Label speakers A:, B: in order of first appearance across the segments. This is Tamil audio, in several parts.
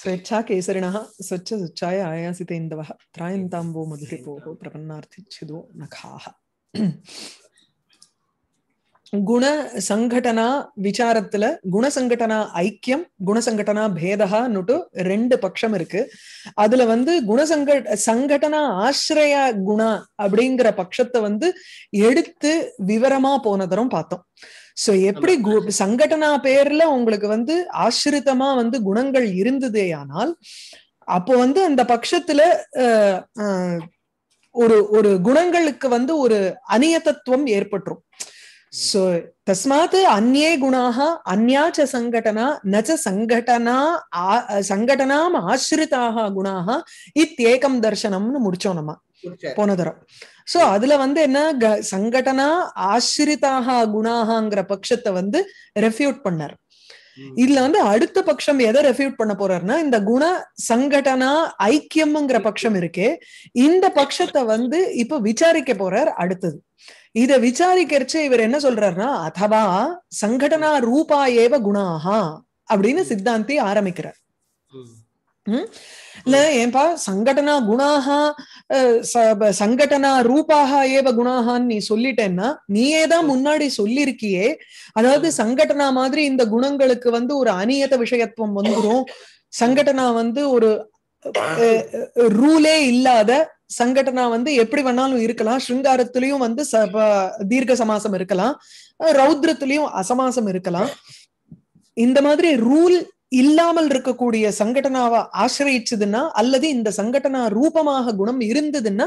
A: स्वेच्छा केसरिणः स्वच्छ स्वच्छाय आयासितेन्दवः त्रायन्ताम्बो मधुरिपोः प्रपन्नार्थिच्छिदो नखाः குண சங்கடனா விசாரத்துல குண சங்கடனா ஐக்கியம் குண சங்கடனா பேதகான்னுட்டு ரெண்டு பட்சம் இருக்கு அதுல வந்து குணசங்க சங்கடனா ஆசிரய குணா அப்படிங்கிற பட்சத்தை வந்து எடுத்து விவரமா போன தரம் பார்த்தோம் சோ எப்படி சங்கடனா பேர்ல உங்களுக்கு வந்து ஆசிரித்தமா வந்து குணங்கள் இருந்ததே ஆனால் அப்போ வந்து அந்த பட்சத்துல ஒரு ஒரு குணங்களுக்கு வந்து ஒரு அநியதத்துவம் ஏற்பட்டுரும் சோ தஸ்மாத் அந்நே குணாக அந்யாச்ச சங்கடனா நச்ச சங்கடனா சங்கடனாம் ஆசிரிதாக குணாக இத்தேகம் தர்சனம்னு முடிச்சோம் நம்ம போன தரம் சோ அதுல வந்து என்ன சங்கடனா ஆசிரிதாக குணாகாங்கிற பட்சத்தை வந்து ரெஃப்யூட் பண்ணார் இதுல வந்து அடுத்த பட்சம் எதை ரெஃப்யூட் பண்ண போறாருன்னா இந்த குண சங்கடனா ஐக்கியம்ங்கிற பட்சம் இருக்கே இந்த பட்சத்தை வந்து இப்ப விசாரிக்க போறார் அடுத்தது இத விசாரிக்கிறச்சு இவர் என்ன சொல்றாருன்னா அதவா சங்கடனா ரூபா ஏவ குணாகா அப்படின்னு சித்தாந்தி ஆரம்பிக்கிறார் न ஏன்பா சங்கடனா குணாக சங்கடனா ரூபாக ஏவ குணாகான்னு நீ சொல்லிட்டேன்னா நீயே தான் முன்னாடி சொல்லிருக்கியே அதாவது சங்கடனா மாதிரி இந்த குணங்களுக்கு வந்து ஒரு அநியத விஷயத்துவம் வந்துடும் சங்கடனா வந்து ஒரு ரூலே இல்லாத சங்கடனா வந்து எப்படி வேணாலும் இருக்கலாம் ஸ்ருங்காரத்திலயும் வந்து தீர்க்க சமாசம் இருக்கலாம் ரௌத்ரத்திலயும் அசமாசம் இருக்கலாம் இந்த மாதிரி ரூல் இல்லாமல் இருக்கக்கூடிய சங்கடனாவை ஆசிரயிச்சதுன்னா அல்லது இந்த சங்கடனா ரூபமாக குணம் இருந்ததுன்னா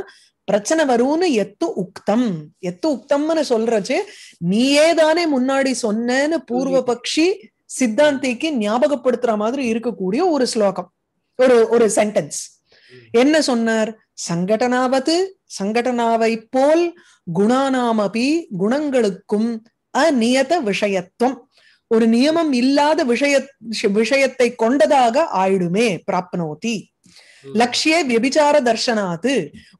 A: பிரச்சனை வரும்னு எத்து உக்தம் எத்து உக்தம்னு சொல்றச்சு நீயே தானே முன்னாடி சொன்னேன்னு பூர்வ பக்ஷி சித்தாந்திக்கு ஞாபகப்படுத்துற மாதிரி இருக்கக்கூடிய ஒரு ஸ்லோகம் ஒரு ஒரு சென்டென்ஸ் என்ன சொன்னார் சங்கடனாவது சங்கடனாவை போல் குணானாமபி குணங்களுக்கும் அநியத விஷயத்துவம் ஒரு நியமம் இல்லாத விஷய விஷயத்தை கொண்டதாக ஆயிடுமே பிராப்னோதி லட்சிய வியபிச்சார தர்ஷனாது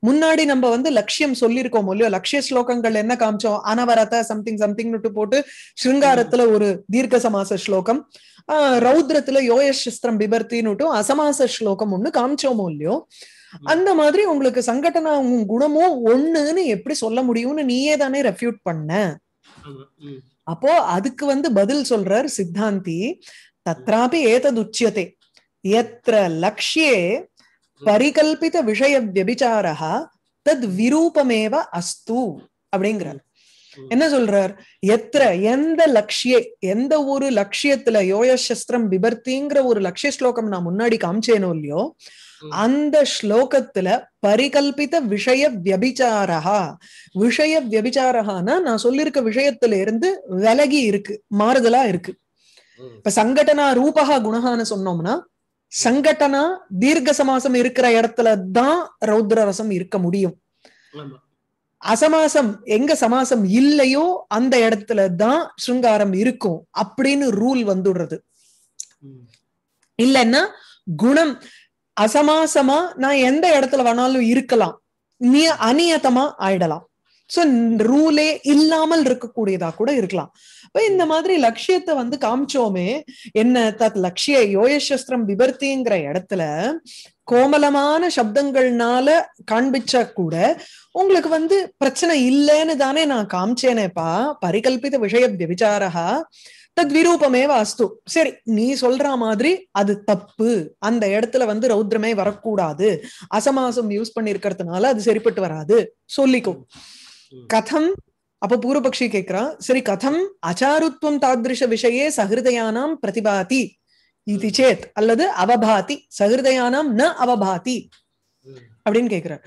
A: முன்னாடி நம்ம வந்து லட்சியம் சொல்லியிருக்கோம் இல்லையோ லட்சிய ஸ்லோகங்கள் என்ன காமிச்சோம் அனவரத சம்திங் சம்திங் போட்டு ஸ்ருங்காரத்துல ஒரு தீர்க்க சமாச ஸ்லோகம் ரௌத்ரத்துல யோயசிஸ்திரம் பிபர்த்தின்னு அசமாச ஸ்லோகம் ஒண்ணு காமிச்சோமோ இல்லையோ அந்த மாதிரி உங்களுக்கு சங்கடனா குணமும் ஒண்ணுன்னு எப்படி சொல்ல முடியும்னு நீயே தானே ரெஃப்யூட் பண்ண அப்போ அதுக்கு வந்து பதில் சொல்றார் சித்தாந்தி தத்ராபி ஏதது உச்சியதே எத்திர லக்ஷியே பரிகல்பித விஷய வியபிச்சாரா தத் விரூபமேவ அஸ்து அப்படிங்கிறார் என்ன சொல்றார் எத்திர எந்த லட்சிய எந்த ஒரு லட்சியத்துல யோய சஸ்திரம் பிபர்த்திங்கிற ஒரு லட்சிய ஸ்லோகம் நான் முன்னாடி காமிச்சேனோ இல்லையோ அந்த ஸ்லோகத்துல பரிகல்பித விஷய வியபிச்சாரா விஷய வியபிச்சாரகானா நான் சொல்லியிருக்க விஷயத்துல இருந்து விலகி இருக்கு மாறுதலா இருக்கு இப்ப சங்கடனா ரூபகா குணகான்னு சொன்னோம்னா சங்கடனா தீர்க்க சமாசம் இருக்கிற இடத்துல தான் ரௌத்ர ரசம் இருக்க முடியும் அசமாசம் எங்க சமாசம் இல்லையோ அந்த இடத்துல தான் ஸ்ருங்காரம் இருக்கும் அப்படின்னு ரூல் வந்துடுறது இல்லைன்னா குணம் அசமாசமா நான் எந்த இடத்துல வேணாலும் இருக்கலாம் நீ அநியதமா ஆயிடலாம் ஸோ ரூலே இல்லாமல் இருக்கக்கூடியதா கூட இருக்கலாம் இப்போ இந்த மாதிரி லட்சியத்தை வந்து காமிச்சோமே என்ன தத் லட்சிய யோயசஸ்திரம் விபர்த்திங்கிற இடத்துல கோமலமான சப்தங்கள்னால காண்பிச்சா கூட உங்களுக்கு வந்து பிரச்சனை இல்லைன்னு தானே நான் காமிச்சேனேப்பா பரிகல்பித விஷய விபிச்சாரா தத் விரூபமே வாஸ்து சரி நீ சொல்ற மாதிரி அது தப்பு அந்த இடத்துல வந்து ரௌத்ரமே வரக்கூடாது அசமாசம் யூஸ் பண்ணிருக்கிறதுனால அது சரிப்பட்டு வராது சொல்லிக்கும் கதம் அப்ப பூர்வபக்ஷி கேட்கிறான் சரி கதம் அச்சாருத்வம் தாதிருஷ விஷய சகிருதயானாம் பிரதிபாதி இது சேத் அல்லது அவபாதி சகிருதயானாம் ந அவபாதி அப்படின்னு கேக்குறேன்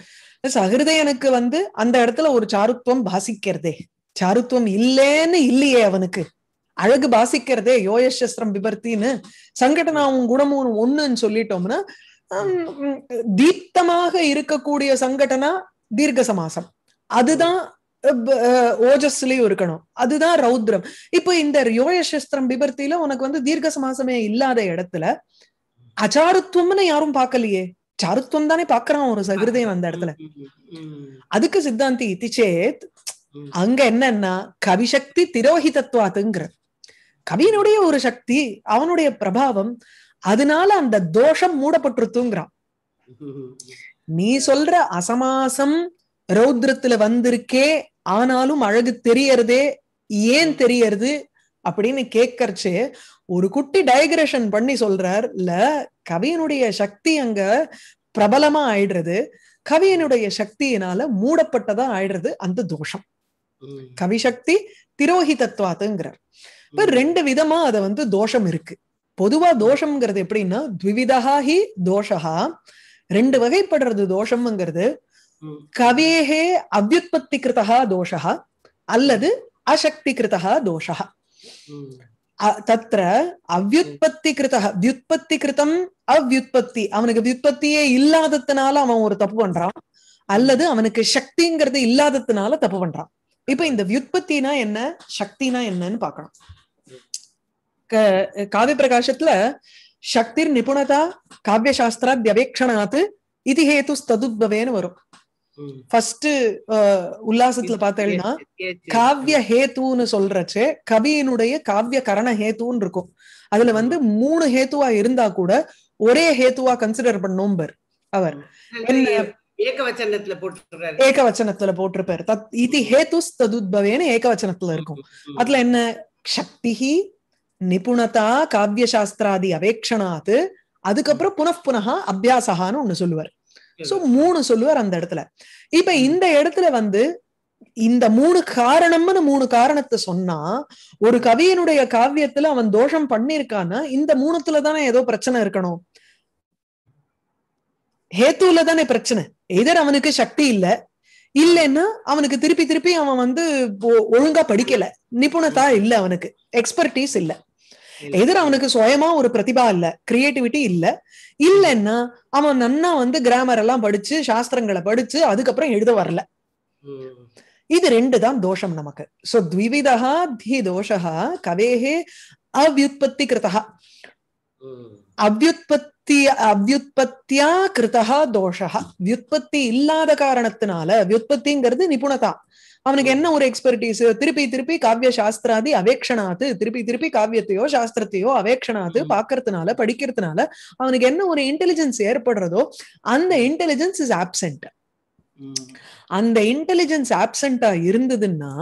A: சஹிருதயனுக்கு வந்து அந்த இடத்துல ஒரு சாருத்வம் பாசிக்கிறதே சாருத்துவம் இல்லேன்னு இல்லையே அவனுக்கு அழகு பாசிக்கிறதே யோயசஸ்திரம் விபர்த்தின்னு சங்கடனாவும் குணமும் ஒண்ணுன்னு சொல்லிட்டோம்னா தீப்தமாக இருக்கக்கூடிய சங்கடனா தீர்க்க சமாசம் அதுதான் ஓஜஸ்லயும் இருக்கணும் அதுதான் ரௌத்ரம் இப்போ இந்த யோயசஸ்திரம் சஸ்திரம் விபர்த்தியில உனக்கு வந்து தீர்க்க சமாசமே இல்லாத இடத்துல அச்சாரத்துவம்னு யாரும் பாக்கலையே சாருத்துவம் தானே பாக்குறான் ஒரு சகிருதயம் அந்த இடத்துல அதுக்கு சித்தாந்தி இத்திச்சேத் அங்க என்னன்னா கவிசக்தி திரோஹிதத்துவாதுங்கிற கவியினுடைய ஒரு சக்தி அவனுடைய பிரபாவம் அதனால அந்த தோஷம் மூடப்பட்டுருத்துங்கிறான் நீ சொல்ற அசமாசம் ரௌத்ரத்துல வந்திருக்கே ஆனாலும் அழகு தெரியறதே ஏன் தெரியறது அப்படின்னு கேக்கறச்சு ஒரு குட்டி டைக்ரேஷன் பண்ணி சொல்றார் இல்ல கவியனுடைய சக்தி அங்க பிரபலமா ஆயிடுறது கவியனுடைய சக்தியினால மூடப்பட்டதா ஆயிடுறது அந்த தோஷம் சக்தி திரோகி தத்துவாத்துங்கிறார் இப்ப ரெண்டு விதமா அது வந்து தோஷம் இருக்கு பொதுவா தோஷம்ங்கிறது எப்படின்னா த்விவிதஹா ஹி தோஷஹா ரெண்டு வகைப்படுறது தோஷம்ங்கிறது கவேஹ அவ்யுத்பத்தி கிருதா தோஷா அல்லது அசக்தி கிருதா தோஷா தத்திர அவ்யுத்பத்தி கிருதா வியுத்பத்தி கிருதம் அவ்யுத்பத்தி அவனுக்கு வியுத்பத்தியே இல்லாததுனால அவன் ஒரு தப்பு பண்றான் அல்லது அவனுக்கு சக்திங்கிறது இல்லாததுனால தப்பு பண்றான் இப்ப இந்த வியுத்பத்தினா என்ன சக்தினா என்னன்னு பாக்கணும் காவிய பிரகாசத்துல சக்திர் நிபுணதா காவிய சாஸ்திராத் தியவேக்ஷணாத் இது ஹேது ததுத்பவேன்னு வரும் ஃபர்ஸ்ட் uh, உல்லாசத்துல பார்த்தேன்னா காவிய ஹேத்துன்னு சொல்றச்சே கவியினுடைய காவிய கரண ஹேத்துன்னு இருக்கும் அதுல வந்து மூணு ஹேத்துவா இருந்தா கூட ஒரே ஹேத்துவா கன்சிடர் பண்ணும் பெர் அவர் ஏகவச்சனத்துல போட்டிருப்பாரு ஏகவச்சனத்துல போட்டிருப்பாரு தத் இதி ஹேத்து ஏகவச்சனத்துல இருக்கும் அதுல என்ன சக்திஹி நிபுணதா காவியசாஸ்திராதி அவேக்ஷனாத்து அதுக்கப்புறம் புனப்புனா அபியாசகான்னு ஒண்ணு சொல்லுவார் சோ மூணு சொல்லுவார் அந்த இடத்துல இப்ப இந்த இடத்துல வந்து இந்த மூணு காரணம்னு மூணு காரணத்தை சொன்னா ஒரு கவியனுடைய காவியத்துல அவன் தோஷம் பண்ணிருக்கான்னா இந்த மூணுத்துல தானே ஏதோ பிரச்சனை இருக்கணும் ஹேத்துல தானே பிரச்சனை எதர் அவனுக்கு சக்தி இல்ல இல்லைன்னா அவனுக்கு திருப்பி திருப்பி அவன் வந்து ஒழுங்கா படிக்கல நிபுணத்தா இல்ல அவனுக்கு எக்ஸ்பர்டீஸ் இல்லை எதிர் அவனுக்கு சுயமா ஒரு பிரதிபா இல்ல கிரியேட்டிவிட்டி இல்ல இல்லைன்னா அவன் நன்னா வந்து கிராமர் எல்லாம் படிச்சு சாஸ்திரங்களை படிச்சு அதுக்கப்புறம் எழுத வரல இது ரெண்டு தான் தோஷம் நமக்கு சோ த்விவிதா தி தோஷா கவேஹே அவ்யுத்பத்தி கிருதா அவ்யுத்பத்தி அவ்யுத்பத்தியா கிருதா தோஷா வியுற்பத்தி இல்லாத காரணத்தினால வியுற்பத்திங்கிறது நிபுணதா அவனுக்கு என்ன ஒரு எக்ஸ்பர்டீஸ் திருப்பி திருப்பி காவிய சாஸ்திராதி அவேக்ஷனாது திருப்பி திருப்பி காவியத்தையோ சாஸ்திரத்தையோ அவேக்ஷனாது பாக்குறதுனால படிக்கிறதுனால அவனுக்கு என்ன ஒரு இன்டெலிஜென்ஸ் ஏற்படுறதோ அந்த இன்டெலிஜென்ஸ் இஸ் ஆப்சென்ட் அந்த இன்டெலிஜென்ஸ் ஆப்சென்டா இருந்ததுன்னா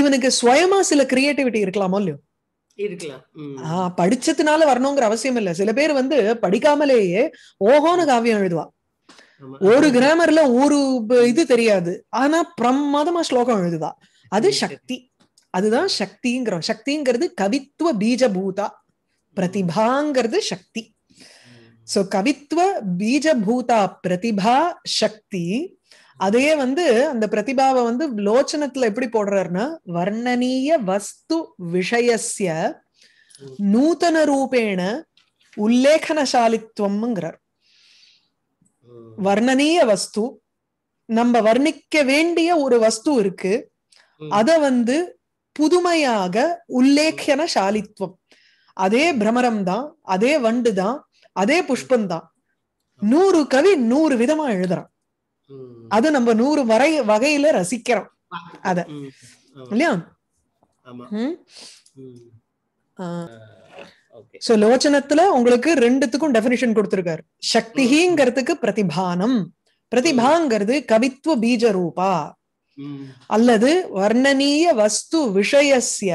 A: இவனுக்கு சுயமா சில கிரியேட்டிவிட்டி இருக்கலாமோ இல்லையோ படிச்சதுனால வரணுங்கிற அவசியம் இல்ல சில பேர் வந்து படிக்காமலேயே ஓஹோன்னு காவியம் எழுதுவா ஒரு கிராமர்ல ஒரு இது தெரியாது ஆனா பிரமாதமா ஸ்லோகம் எழுதுதா அது சக்தி அதுதான் சக்திங்கிறோம் சக்திங்கிறது கவித்துவ பீஜபூதா பிரதிபாங்கிறது சக்தி சோ கவித்துவ பீஜபூதா பிரதிபா சக்தி அதையே வந்து அந்த பிரதிபாவை வந்து லோச்சனத்துல எப்படி போடுறாருன்னா வர்ணனீய வஸ்து விஷயசிய நூத்தன ரூபேண உல்லேகனசாலித்துவம்ங்கிறார் வர்ணனீய வஸ்து நம்ம வர்ணிக்க வேண்டிய ஒரு வஸ்து இருக்கு அத வந்து புதுமையாக உல்லேഖன சாலித்துவம் அதே பிரமரம் தான் அதே வண்டு தான் அதே புஷ்பம் தான் நூறு கவி நூறு விதமா எழுதுறான் அது நம்ம நூறு வரை வகையில ரசிக்கிறோம் அத இல்லையா சோ லோச்சனத்துல உங்களுக்கு ரெண்டுத்துக்கும் டெபினிஷன் கொடுத்திருக்காரு சக்திஹிங்கிறதுக்கு பிரதிபானம் பிரதிபாங்கிறது கவித்துவ பீஜ ரூபா அல்லது வர்ணனீய வஸ்து விஷயசிய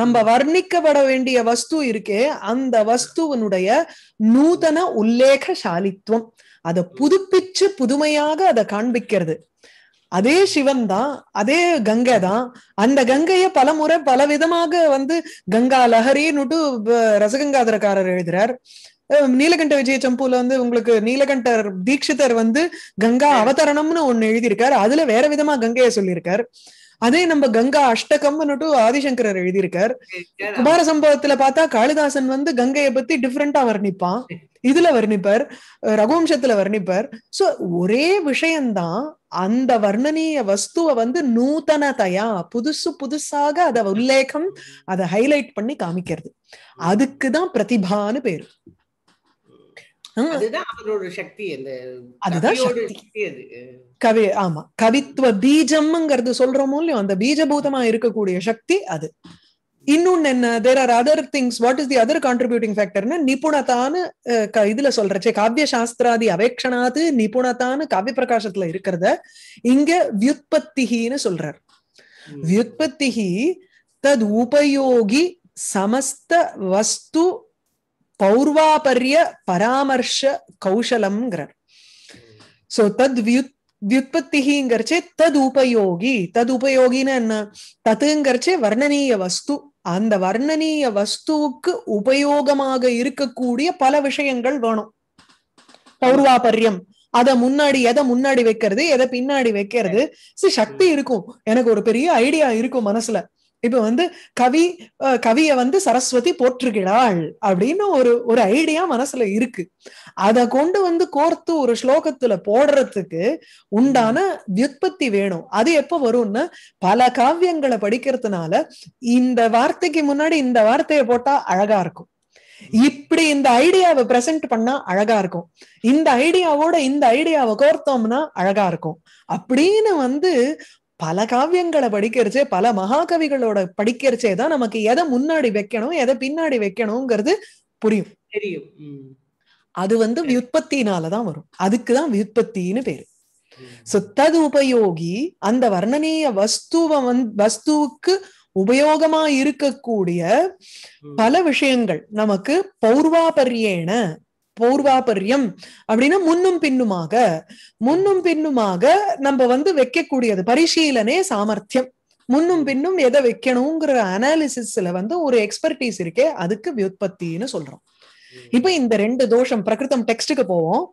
A: நம்ம வர்ணிக்கப்பட வேண்டிய வஸ்து இருக்கே அந்த வஸ்துவனுடைய நூதன உல்லேக சாலித்துவம் அதை புதுப்பிச்சு புதுமையாக அதை காண்பிக்கிறது அதே சிவன் தான் அதே கங்கை தான் அந்த கங்கைய பல முறை பல விதமாக வந்து கங்கா லஹரின்னு ரசகங்காதரக்காரர் எழுதுறார் நீலகண்ட விஜய சம்பூல வந்து உங்களுக்கு நீலகண்டர் தீட்சிதர் வந்து கங்கா அவதரணம்னு ஒண்ணு எழுதியிருக்காரு அதுல வேற விதமா கங்கைய சொல்லியிருக்காரு அதே நம்ம கங்கா அஷ்டகம்னுட்டு ஆதிசங்கரர் எழுதியிருக்கார் குமார சம்பவத்துல பார்த்தா காளிதாசன் வந்து கங்கையை பத்தி டிஃப்ரெண்டா வர்ணிப்பான் இதுல வர்ணிப்பார் ரகுவம்சத்துல வர்ணிப்பார் சோ ஒரே விஷயம்தான் அந்த வர்ணனீய வஸ்துவ வந்து நூதனதையா புதுசு புதுசாக அத உல்லேகம் அதை ஹைலைட் பண்ணி காமிக்கிறது அதுக்குதான் பிரதிபான்னு பேரு கவி ஆமா கவித்துவ பீஜம்ங்கிறது சொல்றோமோ இல்லையோ அந்த பீஜபூதமா இருக்கக்கூடிய சக்தி அது இன்னொன்னு என்ன there are other things what is the other contributing ஃபேக்டர்னு நிபுணத்தான இதுல சொல்றச்சே காவிய சாஸ்திராதி அவேக்ஷனாது நிபுணத்தான காவிய பிரகாசத்துல இருக்கிறத இங்க வியுத்பத்திகின்னு சொல்றார் வியுத்பத்திகி தத் உபயோகி சமஸ்த வஸ்து பௌர்வாபரிய பராமர்ஷ கௌசலம்ங்கிறார் சோ தத் வியுத் வியுத்பத்திங்கிறச்சே தது உபயோகி தது உபயோகின்னு என்ன தத்துங்கிறச்சே வர்ணனீய வஸ்து அந்த வர்ணனீய வஸ்துவுக்கு உபயோகமாக இருக்கக்கூடிய பல விஷயங்கள் வேணும் பௌர்வாபரியம் அத முன்னாடி எதை முன்னாடி வைக்கிறது எதை பின்னாடி வைக்கிறது சி சக்தி இருக்கும் எனக்கு ஒரு பெரிய ஐடியா இருக்கும் மனசுல இப்ப வந்து கவி கவிய வந்து சரஸ்வதி போற்றுகிறாள் அப்படின்னு ஒரு ஒரு ஐடியா மனசுல இருக்கு அத கொண்டு வந்து கோர்த்து ஒரு ஸ்லோகத்துல போடுறதுக்கு உண்டான வியுற்பத்தி வேணும் அது எப்ப வரும்னு பல காவியங்களை படிக்கிறதுனால இந்த வார்த்தைக்கு முன்னாடி இந்த வார்த்தையை போட்டா அழகா இருக்கும் இப்படி இந்த ஐடியாவை பிரசன்ட் பண்ணா அழகா இருக்கும் இந்த ஐடியாவோட இந்த ஐடியாவை கோர்த்தோம்னா அழகா இருக்கும் அப்படின்னு வந்து பல காவியங்களை படிக்கிறச்சே பல மகாகவிகளோட படிக்கிறச்சே தான் நமக்கு எதை முன்னாடி வைக்கணும் எதை பின்னாடி வைக்கணுங்கிறது புரியும் தெரியும் அது வந்து வியுற்பத்தினாலதான் வரும் அதுக்குதான் வியுற்பத்தின்னு பேரு சுத்தது உபயோகி அந்த வர்ணனீய வஸ்துவ வந் வஸ்துவுக்கு உபயோகமா இருக்கக்கூடிய பல விஷயங்கள் நமக்கு பௌர்வாபரியேன பூர்வாபரியம் அப்படின்னா முன்னும் பின்னுமாக முன்னும் பின்னுமாக நம்ம வந்து வைக்கக்கூடியது பரிசீலனே சாமர்த்தியம் முன்னும் பின்னும் எதை வைக்கணுங்கிற அனாலிசிஸ்ல வந்து ஒரு எக்ஸ்பர்டீஸ் இருக்கே அதுக்கு வியுற்பத்தின்னு சொல்றோம் இப்ப இந்த ரெண்டு தோஷம் பிரகிருதம் டெக்ஸ்டுக்கு போவோம்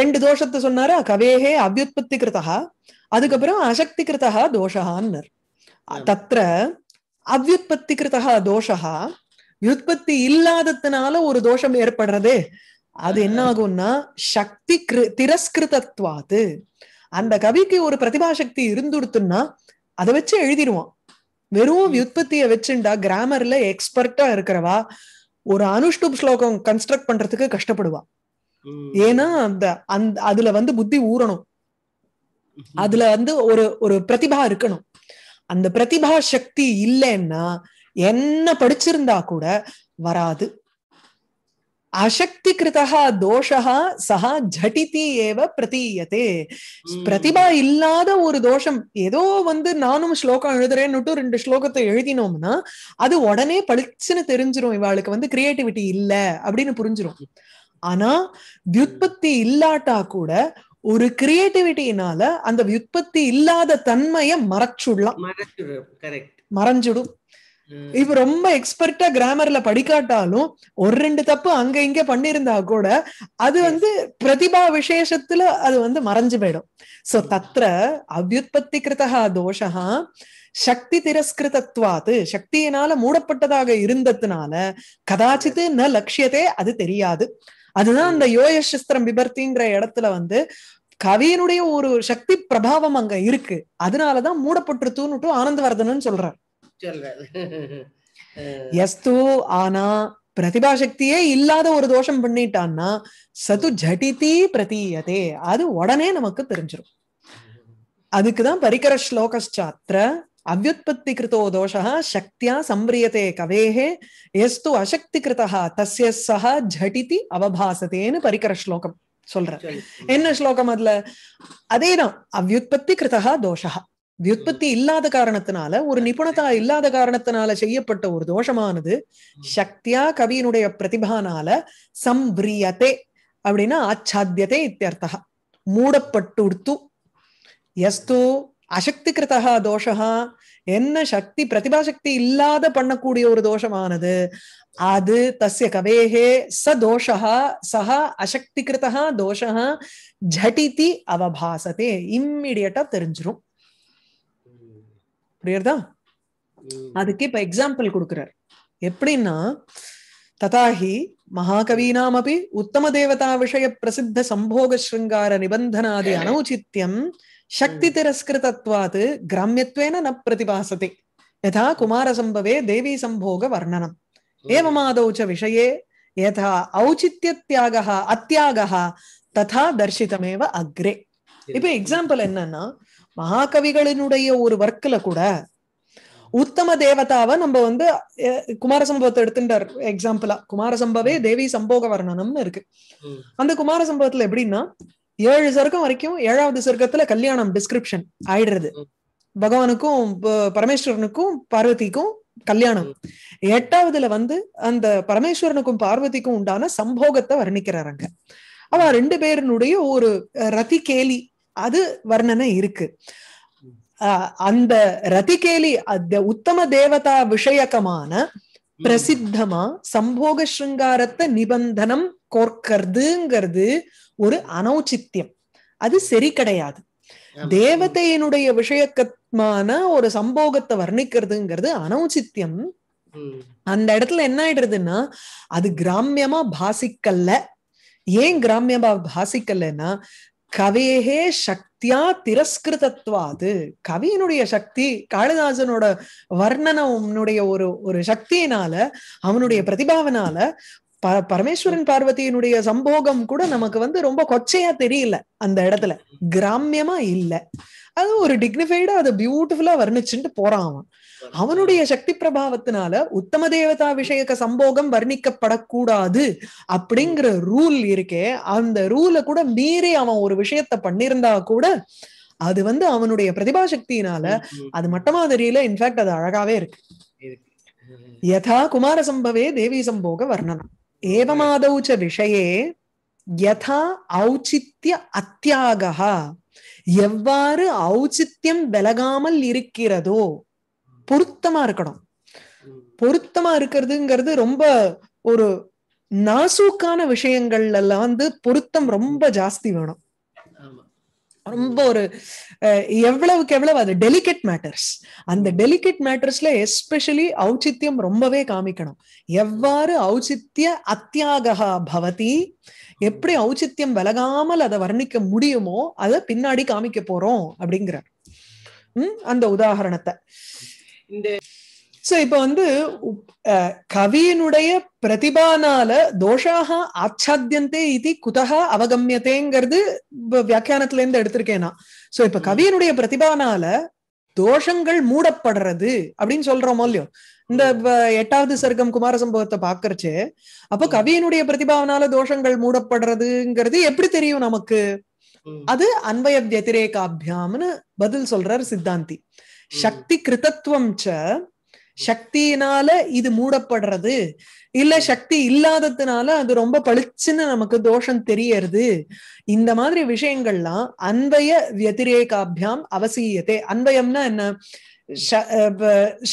A: ரெண்டு தோஷத்தை சொன்னாரு கவேகே அவ்யுற்பத்தி கிருதா அதுக்கப்புறம் அசக்தி கிருதா தோஷஹான்னு தத்திர அவ்யுற்பத்தி கிருதா தோஷகா யுத்பத்தி இல்லாததுனால ஒரு தோஷம் ஏற்படுறது அது என்ன ஆகும்னா சக்தி கிரு திரஸ்கிருதத்வாது அந்த கவிக்கு ஒரு பிரதிபா சக்தி இருந்துடுத்துன்னா அதை வச்சு எழுதிடுவான் வெறும் வியுற்பத்திய வச்சுண்டா கிராமர்ல எக்ஸ்பர்ட்டா இருக்கிறவா ஒரு அனுஷ்டுப் ஸ்லோகம் கன்ஸ்ட்ரக்ட் பண்றதுக்கு கஷ்டப்படுவா ஏன்னா அந்த அந்த அதுல வந்து புத்தி ஊறணும் அதுல வந்து ஒரு ஒரு பிரதிபா இருக்கணும் அந்த பிரதிபா சக்தி இல்லைன்னா என்ன படிச்சிருந்தா கூட வராது அசக்தி கிருதா தோஷா சஹா ஜட்டிதி ஏவ பிரதீயத்தே பிரதிபா இல்லாத ஒரு தோஷம் ஏதோ வந்து நானும் ஸ்லோகம் எழுதுறேன்னுட்டு ரெண்டு ஸ்லோகத்தை எழுதினோம்னா அது உடனே பளிச்சுன்னு தெரிஞ்சிரும் இவாளுக்கு வந்து கிரியேட்டிவிட்டி இல்ல அப்படின்னு புரிஞ்சிரும் ஆனா வியுற்பத்தி இல்லாட்டா கூட ஒரு கிரியேட்டிவிட்டினால அந்த வியுற்பத்தி இல்லாத தன்மையை மறைச்சுடலாம் மறைஞ்சிடும் இப்ப ரொம்ப எக்ஸ்பர்ட்டா கிராமர்ல படிக்காட்டாலும் ஒரு ரெண்டு தப்பு அங்க இங்க பண்ணிருந்தா கூட அது வந்து பிரதிபா விசேஷத்துல அது வந்து மறைஞ்சு போயிடும் சோ தத்திர அபியுற்பத்தி கிருதகா தோஷா சக்தி திரஸ்கிருதத்துவாத்து சக்தியினால மூடப்பட்டதாக இருந்ததுனால கதாச்சித்து ந லட்சியத்தே அது தெரியாது அதுதான் அந்த யோய சிஸ்திரம் விபர்த்திங்கிற இடத்துல வந்து கவியினுடைய ஒரு சக்தி பிரபாவம் அங்க இருக்கு அதனாலதான் ஆனந்த ஆனந்தவர்தனன் சொல்றாரு சொல்றாரு ஆனா பிரதிபா சக்தியே இல்லாத ஒரு தோஷம் பண்ணிட்டான்னா சது ஜடிதி பிரதீயதே அது உடனே நமக்கு தெரிஞ்சிடும் அதுக்குதான் பரிக்கர ஸ்லோகாத்திர அவ்யுத்பத்தி கிருத்தோ தோஷா சக்தியா சம்பிரியதே கவேகே எஸ்து அசக்தி கிருதா தஸ்ய சக ஜடிதி அவபாசதேன்னு பரிக்கர ஸ்லோகம் சொல்ற என்ன ஸ்லோகம் அதுல அதேதான் அவ்யுத்பத்தி கிருதா தோஷா வியுற்பத்தி இல்லாத காரணத்தினால ஒரு நிபுணத்தா இல்லாத காரணத்தினால செய்யப்பட்ட ஒரு தோஷமானது சக்தியா கவியினுடைய பிரதிபானால சம்பிரியத்தை அப்படின்னா ஆச்சாத்தியதே இத்தியர்த்தா மூடப்பட்டு எஸ்து அசக்தி கிருதா தோஷா என்ன சக்தி பிரதிபாசக்தி இல்லாத பண்ணக்கூடிய ஒரு தோஷமானது அது தஸ்ய கவேகே ச தோஷா சஹா அசக்தி கிருதா தோஷா ஜட்டிதி அவபாசதே இம்மிடியட்டா தெரிஞ்சிரும் புரியுறதா அதுக்கு இப்ப எக்ஸாம்பிள் கொடுக்கிறார் எப்படின்னா ததாஹி மகாகவீனாமபி உத்தம தேவதா விஷய பிரசித்த சம்போக ஸ்ருங்கார நிபந்தனாதி அனௌச்சித்யம் சக்தி திரஸ்கிருதத்வாது கிராமியத்வேன ந பிரதிபாசத்தை யதா குமார சம்பவே தேவி சம்போக வர்ணனம் ஏவமாதௌ ச விஷயே யதா ஔச்சித்ய ஔச்சித்யத்யாக அத்தியாக ததா தர்சிதமேவ அக்ரே இப்ப எக்ஸாம்பிள் என்னன்னா மகாகவிகளினுடைய ஒரு ஒர்க்ல கூட உத்தம தேவதாவை நம்ம வந்து குமாரசம்பவத்தை எடுத்துட்டார் எக்ஸாம்பிளா குமாரசம்பவே தேவி சம்போக வர்ணனம்னு இருக்கு அந்த குமாரசம்பவத்துல எப்படின்னா ஏழு சர்க்கம் வரைக்கும் ஏழாவது சர்க்கத்துல கல்யாணம் டிஸ்கிரிப்ஷன் ஆயிடுறது பகவானுக்கும் பரமேஸ்வரனுக்கும் பார்வதிக்கும் கல்யாணம் எட்டாவதுல வந்து அந்த பரமேஸ்வரனுக்கும் பார்வதிக்கும் உண்டான சம்போகத்தை வர்ணிக்கிறார் அங்க அவ ரெண்டு பேருனுடைய ஒரு ரதி கேலி அது வர்ணனை இருக்கு அந்த ரதிகேலி அந்த உத்தம தேவதா விஷயக்கமான பிரசித்தமா சம்போக சிருங்காரத்தை நிபந்தனம் கோர்க்கிறதுங்கிறது ஒரு அனௌச்சித்தியம் அது சரி கிடையாது தேவதையினுடைய விஷயக்கமான ஒரு சம்போகத்தை வர்ணிக்கிறதுங்கிறது அனௌச்சித்தியம் அந்த இடத்துல என்ன ஆயிடுறதுன்னா அது கிராமியமா பாசிக்கல்ல ஏன் கிராமியமா பாசிக்கலன்னா கவேகே சக்தியா திரஸ்கிருதத்வாது கவியினுடைய சக்தி காளிதாசனோட வர்ணனம்னுடைய ஒரு ஒரு சக்தியினால அவனுடைய பிரதிபாவனால ப பரமேஸ்வரன் பார்வதியினுடைய சம்போகம் கூட நமக்கு வந்து ரொம்ப கொச்சையா தெரியல அந்த இடத்துல கிராமியமா இல்ல அது ஒரு டிக்னிஃபைடா அதை பியூட்டிஃபுல்லா வர்ணிச்சுட்டு போறான் அவன் அவனுடைய சக்தி பிரபாவத்தினால உத்தம தேவதா விஷயக்க சம்போகம் வர்ணிக்கப்படக்கூடாது அப்படிங்கிற ரூல் இருக்கே அந்த ரூலை கூட மீறி அவன் ஒரு விஷயத்த பண்ணிருந்தா கூட அது வந்து அவனுடைய பிரதிபா சக்தியினால அது மட்டமா தெரியல இன்ஃபேக்ட் அது அழகாவே இருக்கு யதா குமார சம்பவே தேவி சம்போக வர்ணனம் ஏவமாதௌச்ச விஷயே யதா ஔச்சித்ய அத்தியாகா எவ்வாறு ஔச்சித்யம் விலகாமல் இருக்கிறதோ பொருத்தமா இருக்கணும் பொருத்தமா இருக்கிறதுங்கிறது ரொம்ப ஒரு நாசூக்கான விஷயங்கள்ல எல்லாம் வந்து பொருத்தம் ரொம்ப ஜாஸ்தி வேணும் ரொம்ப ஒரு எவ்வளவுக்கு எவ்வளவு அது டெலிகேட் மேட்டர்ஸ் அந்த டெலிகேட் மேட்டர்ஸ்ல எஸ்பெஷலி ஔச்சித்யம் ரொம்பவே காமிக்கணும் எவ்வாறு ஔச்சித்ய அத்தியாகா பவதி எப்படி ஔச்சித்யம் விலகாமல் அதை வர்ணிக்க முடியுமோ அதை பின்னாடி காமிக்க போறோம் அப்படிங்கிறார் உம் அந்த உதாரணத்தை இந்த சோ இப்ப வந்து கவியினுடைய பிரதிபானால தோஷாக ஆச்சாத்தியந்தே இது குதகா அவகமியத்தேங்கிறது வியாக்கியானத்துல இருந்து எடுத்திருக்கேனா சோ இப்ப கவியினுடைய பிரதிபானால தோஷங்கள் மூடப்படுறது அப்படின்னு சொல்றோமோ இல்லையோ இந்த எட்டாவது சர்க்கம் குமார சம்பவத்தை பாக்குறச்சு அப்போ கவியினுடைய பிரதிபாவனால தோஷங்கள் மூடப்படுறதுங்கிறது எப்படி தெரியும் நமக்கு அது அன்வய வத்திரேகாபியாம்னு பதில் சொல்றார் சித்தாந்தி சக்தி கிருதத்துவம் ச சக்தியினால இது மூடப்படுறது இல்ல சக்தி இல்லாததுனால அது ரொம்ப பளிச்சுன்னு நமக்கு தோஷம் தெரியறது இந்த மாதிரி விஷயங்கள்லாம் அன்பய வத்திரேகாபியாம் அவசியத்தை அன்பயம்னா என்ன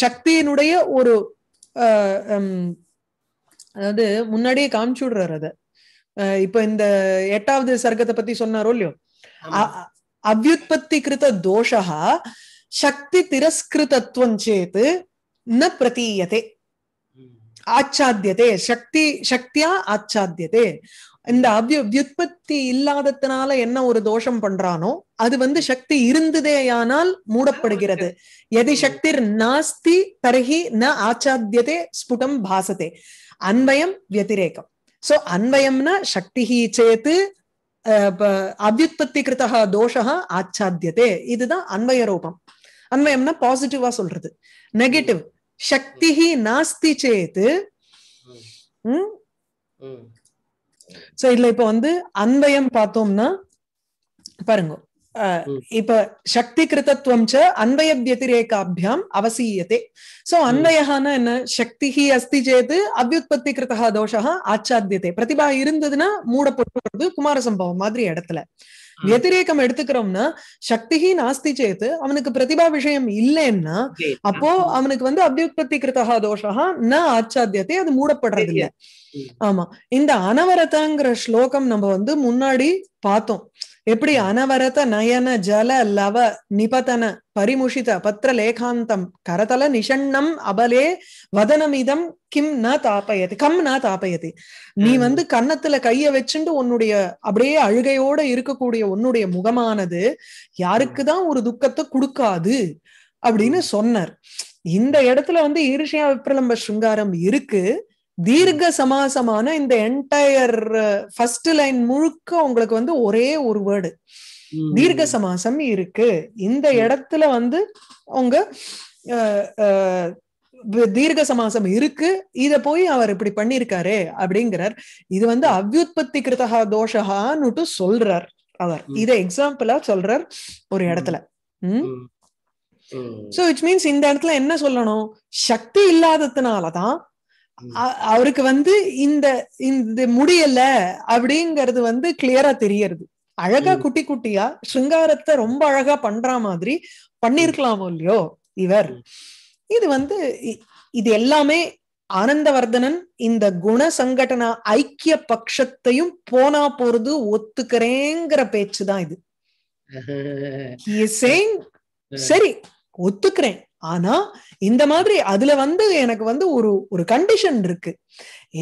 A: சக்தியினுடைய ஒரு அதாவது முன்னாடியே காமிச்சு விடுறாரு அத இப்ப இந்த எட்டாவது சர்க்கத்தை பத்தி சொன்னாரோ இல்லையோ அவ்யுத்பத்தி கிருத்த தோஷா சக்தி திரஸ்கிருதத்துவம் சேத்து ந பிரதீயதே ஆச்சாத்தியதே சக்தி சக்தியா ஆச்சாத்தியதே இந்த அவ்யு இல்லாததுனால என்ன ஒரு தோஷம் பண்றானோ அது வந்து சக்தி இருந்ததேயானால் மூடப்படுகிறது எதி சக்திர் நாஸ்தி தரகி ந ஆச்சாத்தியதே ஸ்புடம் பாசதே அன்வயம் வத்திரேகம் சோ அன்வயம்னா சக்தி சேத்து அவ்யுற்பத்தி கிருத்தா தோஷா ஆச்சாத்தியதே இதுதான் அன்வய ரூபம் அன்வயம்னா பாசிட்டிவா சொல்றது நெகட்டிவ் சக்தி நாஸ்தி சேத்து சோ இதுல இப்ப வந்து அன்வயம் பார்த்தோம்னா பாருங்க இப்ப சக்தி கிருதத்துவம் ச அன்வய வத்திரேகாபியாம் அவசியத்தை சோ அன்வயகான என்ன சக்தி அஸ்தி சேது அபியுற்பத்தி கிருத்தா தோஷா ஆச்சாத்தியத்தை பிரதிபா இருந்ததுன்னா மூடப்பட்டு குமாரசம்பவம் மாதிரி இடத்துல வத்திரேகம் எடுத்துக்கிறோம்னா சக்தி நாஸ்தி சேத்து அவனுக்கு பிரதிபா விஷயம் இல்லைன்னா அப்போ அவனுக்கு வந்து அபியுற்பத்தி கிருத்தா தோஷா ந ஆச்சாத்தியத்தை அது மூடப்படுறது இல்லை ஆமா இந்த அனவரதங்கிற ஸ்லோகம் நம்ம வந்து முன்னாடி பார்த்தோம் எப்படி அனவரத நயன ஜல லவ நிபதன பரிமுஷித பத்திர லேகாந்தம் கரதல நிஷண்ணம் அபலே வதனமிதம் கிம் ந தாப்பயது கம் ந தாப்பயது நீ வந்து கன்னத்துல கைய வச்சுட்டு உன்னுடைய அப்படியே அழுகையோட இருக்கக்கூடிய உன்னுடைய முகமானது யாருக்குதான் ஒரு துக்கத்தை கொடுக்காது அப்படின்னு சொன்னார் இந்த இடத்துல வந்து ஈர்ஷியா விப்ரலம்ப சுங்காரம் இருக்கு தீர்க்க சமாசமான இந்த என்டையர் ஃபர்ஸ்ட் லைன் முழுக்க உங்களுக்கு வந்து ஒரே ஒரு வேர்டு தீர்க்க சமாசம் இருக்கு இந்த இடத்துல வந்து உங்க uh, uh, தீர்க்க சமாசம் இருக்கு இத போய் அவர் இப்படி பண்ணிருக்காரு அப்படிங்கிறார் இது வந்து அவ்யுத்பத்தி கிருதகா தோஷகான்னுட்டு சொல்றார் அவர் இத எக்ஸாம்பிளா சொல்றார் ஒரு இடத்துல சோ இட் மீன்ஸ் இந்த இடத்துல என்ன சொல்லணும் சக்தி இல்லாததுனாலதான் அவருக்கு வந்து இந்த இந்த முடியல அப்படிங்கறது வந்து கிளியரா தெரியறது அழகா குட்டி குட்டியா சிருங்காரத்தை ரொம்ப அழகா பண்ற மாதிரி பண்ணிருக்கலாமோ இல்லையோ இவர் இது வந்து இது எல்லாமே ஆனந்தவர்தனன் இந்த குண சங்கடனா ஐக்கிய பட்சத்தையும் போனா போறது ஒத்துக்கிறேங்கிற பேச்சுதான் இது சரி ஒத்துக்கிறேன் ஆனா இந்த மாதிரி அதுல வந்து எனக்கு வந்து ஒரு ஒரு கண்டிஷன் இருக்கு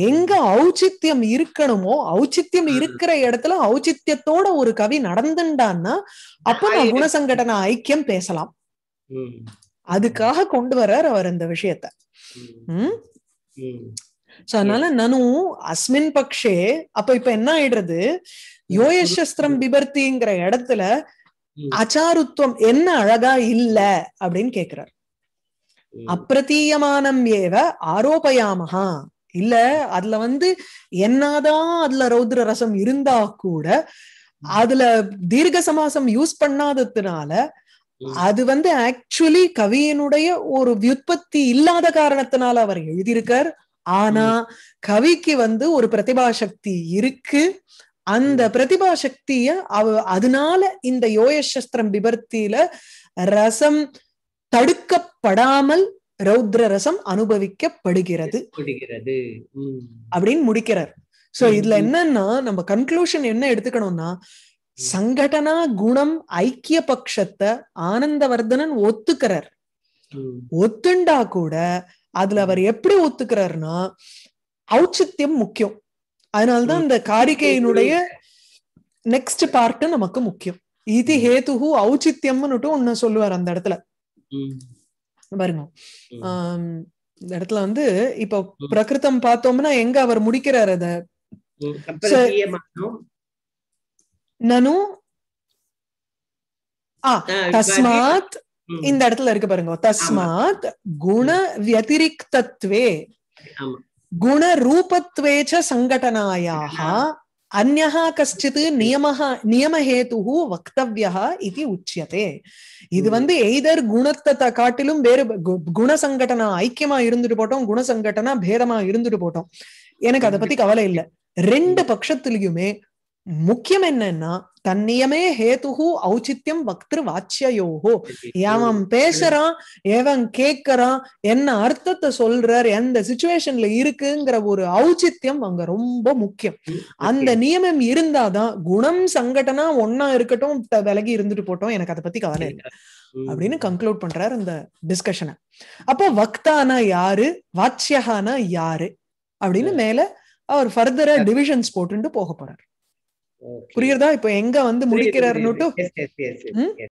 A: எங்க ஔச்சித்யம் இருக்கணுமோ ஔச்சித்யம் இருக்கிற இடத்துல ஔச்சித்யத்தோட ஒரு கவி நடந்துண்டான்னா அப்ப நான் குணசங்கடன ஐக்கியம் பேசலாம் அதுக்காக கொண்டு வர்றார் அவர் இந்த விஷயத்த உம் சோ அதனால நனு அஸ்மின் பக்ஷே அப்ப இப்ப என்ன ஆயிடுறது யோயசஸ்திரம் பிபர்த்திங்கிற இடத்துல அச்சாருத்துவம் என்ன அழகா இல்ல அப்படின்னு கேக்குறாரு அப்பிரதீயமானம் ஏவ ஆரோபயாமஹா இல்ல அதுல வந்து என்னதான் அதுல ரௌத்ர ரசம் இருந்தா கூட அதுல தீர்க்க சமாசம் யூஸ் பண்ணாததுனால அது வந்து ஆக்சுவலி கவியினுடைய ஒரு வியுற்பத்தி இல்லாத காரணத்தினால அவர் எழுதியிருக்கார் ஆனா கவிக்கு வந்து ஒரு பிரதிபா சக்தி இருக்கு அந்த பிரதிபா சக்திய அவ அதனால இந்த யோயசஸ்திரம் விபர்த்தியில ரசம் தடுக்கப்படாமல் ரௌத்ர ரசம் அனுபவிக்கப்படுகிறது அப்படின்னு முடிக்கிறார் சோ இதுல என்னன்னா நம்ம கன்க்ளூஷன் என்ன எடுத்துக்கணும்னா சங்கடனா குணம் ஐக்கிய பட்சத்தை ஆனந்தவர்தனன் ஒத்துக்கிறார் ஒத்துண்டா கூட அதுல அவர் எப்படி ஒத்துக்கிறாருன்னா ஔச்சித்யம் முக்கியம் அதனால்தான் இந்த காரிகையினுடைய நெக்ஸ்ட் பார்ட் நமக்கு முக்கியம் இது ஹேதுகு ஔச்சித்யம்னுட்டு ஒன்னு சொல்லுவார் அந்த இடத்துல பாருங்க இந்த இடத்துல வந்து இப்போ பிரகிருதம் பார்த்தோம்னா எங்க அவர் முடிக்கிறார் அத நனு ஆ தஸ்மாத் இந்த இடத்துல இருக்கு பாருங்க தஸ்மாத் குண வத்திரிக்தத்வே குண ரூபத்வேச்ச சங்கடனாயாக அந்நா கஷ்டித் நியம நியமஹேது வக்தவியா இது உச்சியதே இது வந்து எய்தர் குணத்தை காட்டிலும் வேறு குணசங்கடனா ஐக்கியமா இருந்துட்டு போட்டோம் குணசங்கடனா பேதமா இருந்துட்டு போட்டோம் எனக்கு அதை பத்தி கவலை இல்லை ரெண்டு பட்சத்திலயுமே முக்கியம் என்னன்னா தன்னியமே ஹேதுகு ஔச்சித்யம் பக்திரு வாச்சியோகோ அவன் பேசுறான் எவன் கேட்கறான் என்ன அர்த்தத்தை சொல்றார் எந்த சுச்சுவேஷன்ல இருக்குங்கிற ஒரு ஔச்சித்யம் அங்க ரொம்ப முக்கியம் அந்த நியமம் இருந்தாதான் குணம் சங்கடனா ஒன்னா இருக்கட்டும் விலகி இருந்துட்டு போட்டோம் எனக்கு அதை பத்தி கவலை இல்லை அப்படின்னு கன்க்ளூட் பண்றாரு இந்த டிஸ்கஷனை அப்போ வக்தானா யாரு வாச்சியகானா யாரு அப்படின்னு மேல அவர் ஃபர்தரா டிவிஷன்ஸ் போட்டுட்டு போக போறாரு புரியுறதா இப்ப எங்க வந்து முடிக்கிறாருன்னு